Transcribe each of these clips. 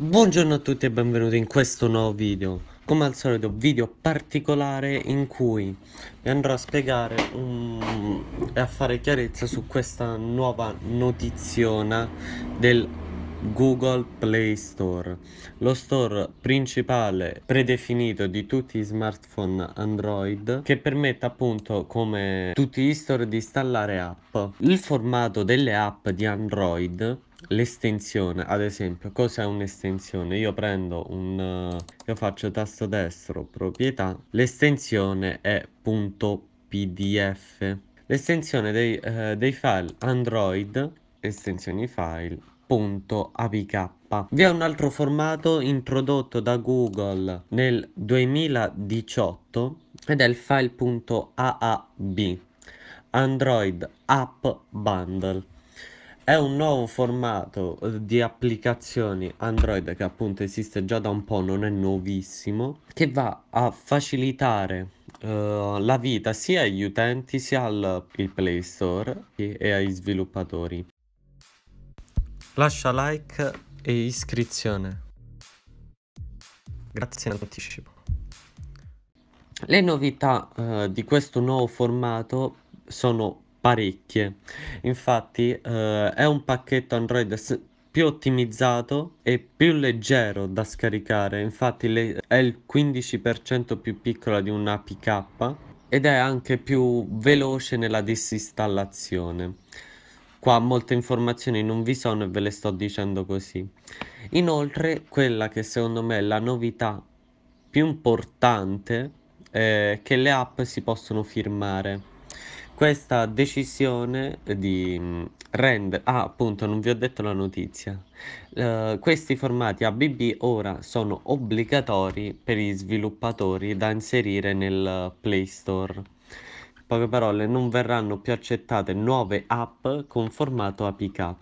Buongiorno a tutti e benvenuti in questo nuovo video Come al solito video particolare in cui vi andrò a spiegare un... e a fare chiarezza su questa nuova notiziona del Google Play Store, lo store principale predefinito di tutti i smartphone Android che permette appunto come tutti gli store di installare app. Il formato delle app di Android l'estensione ad esempio cos'è un'estensione io prendo un io faccio tasto destro proprietà l'estensione è pdf l'estensione dei, eh, dei file android estensioni file .apk. Vi è un altro formato introdotto da Google nel 2018 ed è il file.aab, Android App Bundle. È un nuovo formato di applicazioni Android che appunto esiste già da un po', non è nuovissimo, che va a facilitare Uh, la vita sia agli utenti sia al Play Store e, ai sviluppatori. Lascia like e iscrizione. Grazie in anticipo. Le novità eh, di questo nuovo formato sono parecchie. Infatti eh, è un pacchetto Android più ottimizzato e più leggero da scaricare. Infatti le, è il 15% più piccola di una APK ed è anche più veloce nella disinstallazione. Qua molte informazioni non vi sono e ve le sto dicendo così. Inoltre, quella che secondo me è la novità più importante è che le app si possono firmare. Questa decisione di mm, rendere... Ah, appunto, non vi ho detto la notizia. Uh, questi formati ABB ora sono obbligatori per gli sviluppatori da inserire nel Play Store poche parole, non verranno più accettate nuove app con formato APK.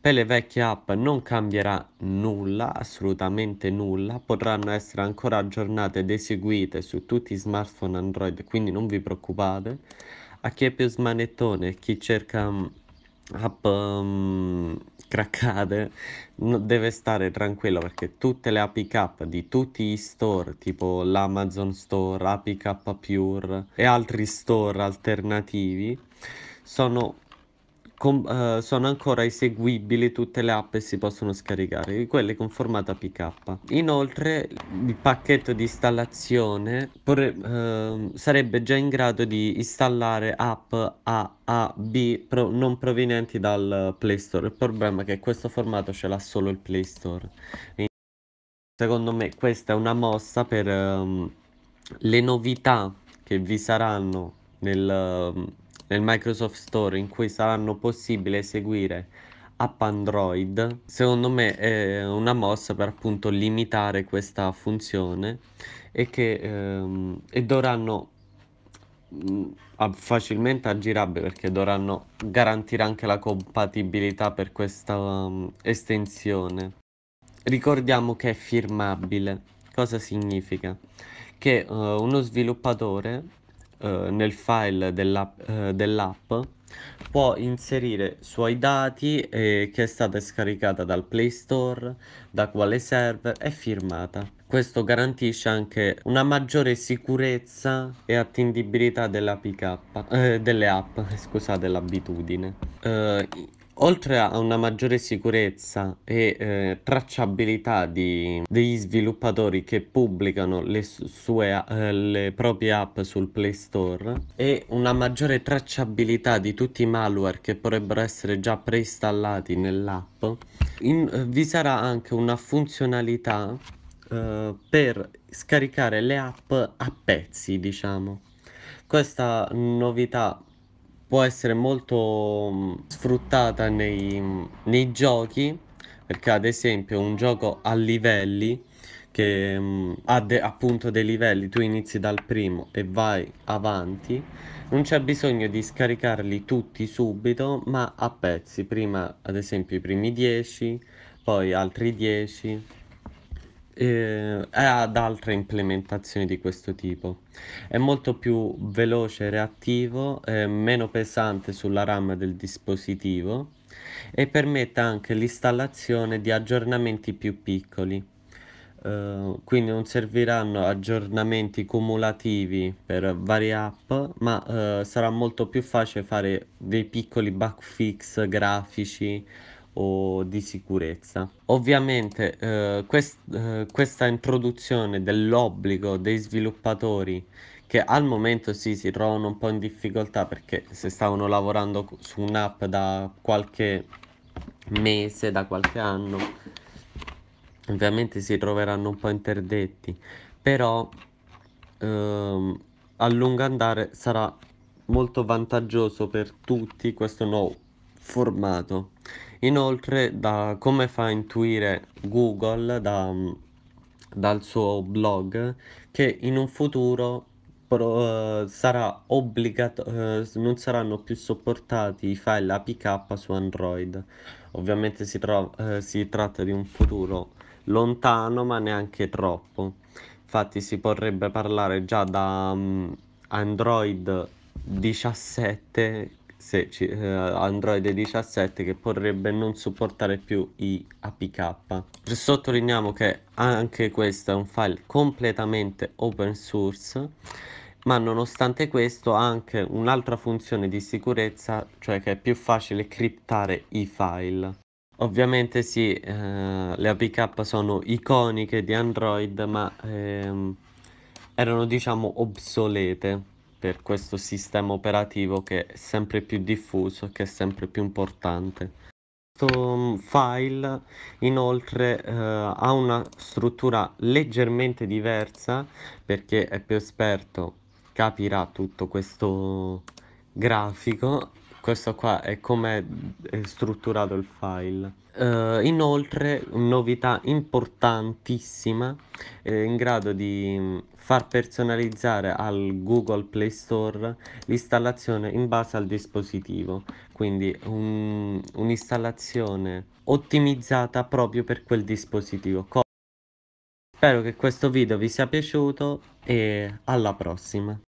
Per le vecchie app non cambierà nulla, assolutamente nulla, potranno essere ancora aggiornate ed eseguite su tutti i smartphone Android, quindi non vi preoccupate. A chi è più smanettone, chi cerca mm, app um, craccate deve stare tranquillo perché tutte le APK di tutti i store tipo l'Amazon Store, APK Pure e altri store alternativi sono com- uh, sono ancora eseguibili tutte le app e si possono scaricare, quelle con formato APK. Inoltre il pacchetto di installazione porre- uh, ehm, sarebbe già in grado di installare app AAB pro- non provenienti dal Play Store. Il problema è che questo formato ce l'ha solo il Play Store. Quindi, secondo me questa è una mossa per um, le novità che vi saranno nel... Um, nel Microsoft Store in cui saranno possibile eseguire app Android, secondo me è una mossa per appunto limitare questa funzione e che ehm, e dovranno mh, mm, facilmente aggirabile perché dovranno garantire anche la compatibilità per questa um, estensione. Ricordiamo che è firmabile. Cosa significa? Che uh, uno sviluppatore eh, nel file dell'app, eh, dell'app può inserire suoi dati eh, che è stata scaricata dal Play Store, da quale server e firmata. Questo garantisce anche una maggiore sicurezza e attendibilità dell'APK, eh, delle app, scusate l'abitudine. Eh, Oltre a una maggiore sicurezza e eh, tracciabilità di, degli sviluppatori che pubblicano le, sue, eh, le proprie app sul Play Store e una maggiore tracciabilità di tutti i malware che potrebbero essere già preinstallati nell'app, in, eh, vi sarà anche una funzionalità eh, per scaricare le app a pezzi, diciamo. Questa novità può essere molto mm, sfruttata nei, nei giochi perché ad esempio un gioco a livelli che mh, mm, ha de appunto dei livelli, tu inizi dal primo e vai avanti, non c'è bisogno di scaricarli tutti subito, ma a pezzi, prima ad esempio i primi 10, poi altri 10 eh, ad altre implementazioni di questo tipo. È molto più veloce, e reattivo, eh, meno pesante sulla RAM del dispositivo e permette anche l'installazione di aggiornamenti più piccoli. Uh, quindi non serviranno aggiornamenti cumulativi per varie app, ma uh, sarà molto più facile fare dei piccoli bug fix grafici o di sicurezza. Ovviamente eh, quest eh, questa introduzione dell'obbligo dei sviluppatori che al momento sì, si trovano un po' in difficoltà perché se stavano lavorando su un'app da qualche mese, da qualche anno, ovviamente si troveranno un po' interdetti, però ehm, a lungo andare sarà molto vantaggioso per tutti questo nuovo formato. Inoltre, da come fa a intuire Google da, mm, dal suo blog, che in un futuro pro, eh, sarà obbligato- eh, non saranno più sopportati i file APK su Android. Ovviamente si, tra- eh, si tratta di un futuro lontano, ma neanche troppo. Infatti si potrebbe parlare già da um, Android 17 se ci, eh, Android 17 che potrebbe non supportare più i APK. Sottolineiamo che anche questo è un file completamente open source, ma nonostante questo ha anche un'altra funzione di sicurezza, cioè che è più facile criptare i file. Ovviamente sì, eh, le APK sono iconiche di Android, ma ehm, erano diciamo obsolete per questo sistema operativo che è sempre più diffuso e che è sempre più importante. Questo mm, file inoltre eh, ha una struttura leggermente diversa perché è più esperto capirà tutto questo grafico questo qua è come è strutturato il file. Uh, inoltre, novità importantissima, è in grado di far personalizzare al Google Play Store l'installazione in base al dispositivo, quindi un, un'installazione ottimizzata proprio per quel dispositivo. Spero che questo video vi sia piaciuto e alla prossima.